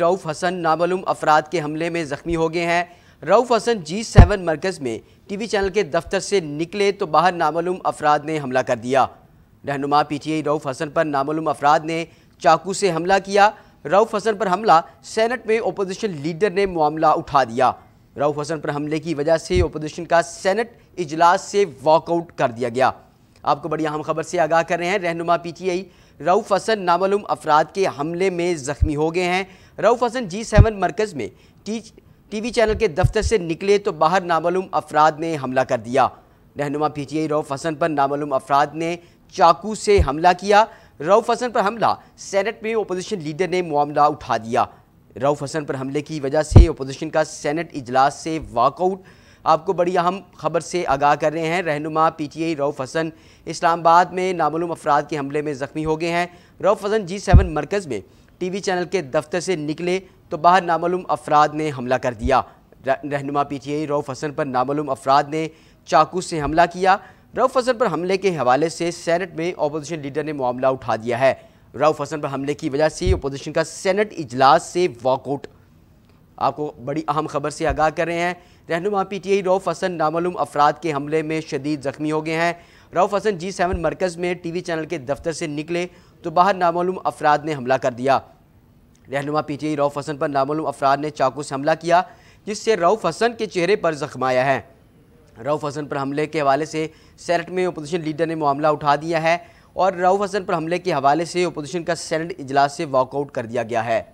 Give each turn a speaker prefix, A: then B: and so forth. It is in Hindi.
A: रऊफ़ हसन नामूम अफराद के हमले में ज़ख्मी हो गए हैं रऊफ़ हसन जी सेवन मरकज़ में टी वी चैनल के दफ्तर से निकले तो बाहर नामूम अफराद ने हमला कर दिया रहनुमा P T I Rauf Hasan पर नामूम अफराद ने चाकू से हमला किया रऊफ़ हसन पर हमला सेनेट में अपोजिशन लीडर ने मामला उठा दिया रऊफ़ हसन पर हमले की वजह से अपोजिशन का सेनेट इजलास से वॉकआउट कर दिया गया आपको बड़ी अहम खबर से आगाह कर रहे हैं रहनुमा P T I Rauf Hasan नामूम अफराद के हमले में ज़ख्मी हो गए हैं रऊफ़ हसन जी सेवन मरकज़ में टी वी चैनल के दफ्तर से निकले तो बाहर नामूम अफराद ने हमला कर दिया रहनुमा P T I Rauf Hasan पर नामूम अफराद ने चाकू से हमला किया रऊफ़ हसन पर हमला सैनट में अपोजिशन लीडर ने मामला उठा दिया रऊफ़ हसन पर हमले की वजह से अपोजिशन का सैनट इजलास से वाकआउट आपको बड़ी अहम खबर से आगाह कर रहे हैं रहनुमा P T I Rauf Hasan Islamabad में नामूम अफराद के हमले में ज़ख्मी हो गए हैं रऊफ़ हसन जी सेवन मरकज़ में टी वी चैनल के दफ्तर से निकले तो बाहर नामूम अफराद ने हमला कर दिया रहनुमा P T I Rauf Hasan पर नामूम अफराद ने चाकू से हमला किया रऊफ़ हसन पर हमले के हवाले से सैनट में अपोजिशन लीडर ने मामला उठा दिया है रऊफ़ हसन पर हमले की वजह से अपोजिशन का सैनट इजलास से वॉकआउट आपको बड़ी अहम खबर से आगाह कर रहे हैं रहनुमा P T I Rauf Hasan नामालूम अफराद के हमले में शदीद ज़ख्मी हो गए हैं रऊफ़ हसन जी सेवन मरकज़ में टी वी चैनल के दफ्तर से निकले तो बाहर नामालूम अफराद ने हमला कर दिया रहनुमा P T I Rauf Hasan पर नामालूम अफराद ने चाकू से हमला किया जिससे रऊफ़ हसन के चेहरे पर ज़ख्म आया है रऊफ़ हसन पर हमले के हवाले से सैनट में अपोजिशन लीडर ने मामला उठा दिया है और रऊफ़ हसन पर हमले के हवाले से अपोजिशन का सैनट इजलास से वॉकआउट कर दिया गया है